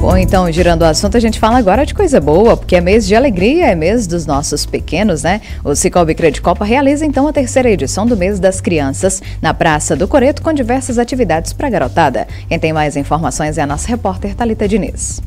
Bom, então, girando o assunto, a gente fala agora de coisa boa, porque é mês de alegria, é mês dos nossos pequenos, né? O Cicobi Copa realiza então a terceira edição do mês das crianças na Praça do Coreto com diversas atividades para a garotada. Quem tem mais informações é a nossa repórter Talita Diniz.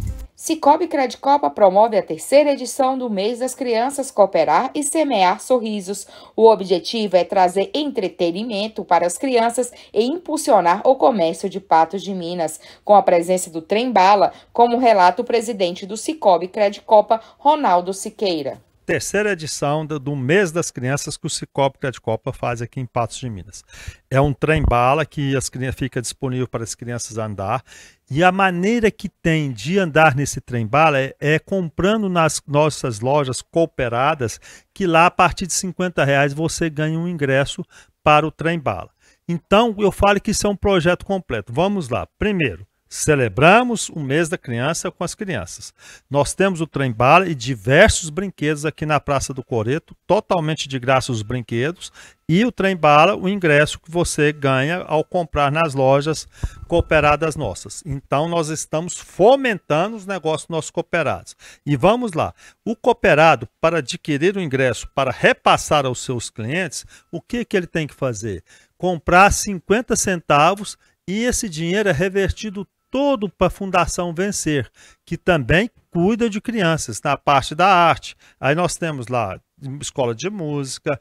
Cicobi Credicopa promove a terceira edição do Mês das Crianças Cooperar e Semear Sorrisos. O objetivo é trazer entretenimento para as crianças e impulsionar o comércio de patos de Minas. Com a presença do Trem Bala, como relata o presidente do Cicobi Credicopa, Ronaldo Siqueira terceira edição do, do Mês das Crianças que o Cicobi de Copa faz aqui em Patos de Minas. É um trem-bala que as crianças fica disponível para as crianças andar e a maneira que tem de andar nesse trem-bala é, é, comprando nas nossas lojas cooperadas que lá a partir de 50 reais você ganha um ingresso para o trem-bala. Então eu falo que isso é um projeto completo. Vamos lá. Primeiro, Celebramos o mês da criança com as crianças. Nós temos o trem-bala e diversos brinquedos aqui na Praça do Coreto, totalmente de graça os brinquedos. E o trem-bala, o ingresso que você ganha ao comprar nas lojas cooperadas nossas. Então, nós estamos fomentando os negócios nossos cooperados. E vamos lá: o cooperado, para adquirir o ingresso, para repassar aos seus clientes, o que, que ele tem que fazer? Comprar 50 centavos e esse dinheiro é revertido todo para a Fundação Vencer, que também cuida de crianças na parte da arte. Aí nós temos lá escola de música,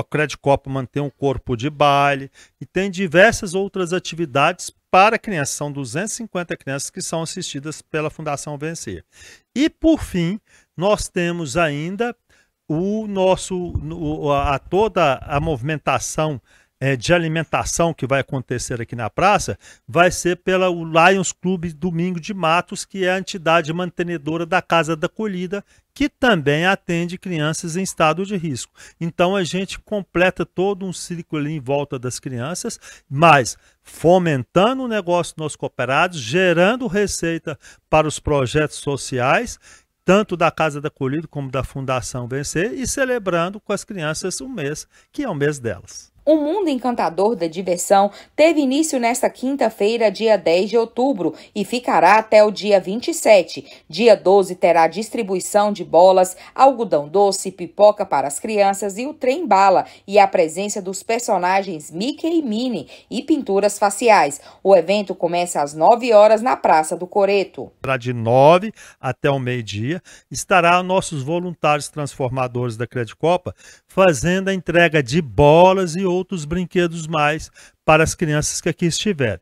a Credit Copa mantém um corpo de baile e tem diversas outras atividades para crianças. São 250 crianças que são assistidas pela Fundação Vencer. E por fim, nós temos ainda o nosso a toda a movimentação é, de alimentação que vai acontecer aqui na praça vai ser pela o Lions Clube Domingo de Matos, que é a entidade mantenedora da Casa da Colhida, que também atende crianças em estado de risco. Então a gente completa todo um ciclo ali em volta das crianças, mas fomentando o negócio dos cooperados, gerando receita para os projetos sociais tanto da Casa da Colhida como da Fundação Vencer e celebrando com as crianças o mês, que é o mês delas. O Mundo Encantador da Diversão teve início nesta quinta-feira, dia 10 de outubro, e ficará até o dia 27. Dia 12 terá distribuição de bolas, algodão doce, pipoca para as crianças e o trem bala, e a presença dos personagens Mickey e Minnie e pinturas faciais. O evento começa às 9 horas na Praça do Coreto. Será de 9 até o meio-dia. Estará nossos voluntários transformadores da Credicopa fazendo a entrega de bolas e outros outros brinquedos mais para as crianças que aqui estiverem.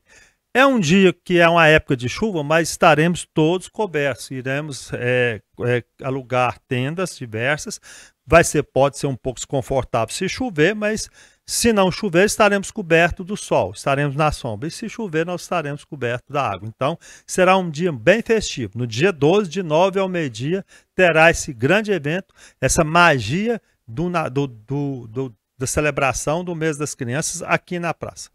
É um dia que é uma época de chuva, mas estaremos todos cobertos. Iremos é, é, alugar tendas diversas. Vai ser, pode ser um pouco desconfortável se chover, mas se não chover, estaremos cobertos do sol, estaremos na sombra. E se chover, nós estaremos cobertos da água. Então, será um dia bem festivo. No dia 12, de 9 ao meio-dia, terá esse grande evento, essa magia do, do, do, do da celebração do mês das crianças aqui na praça.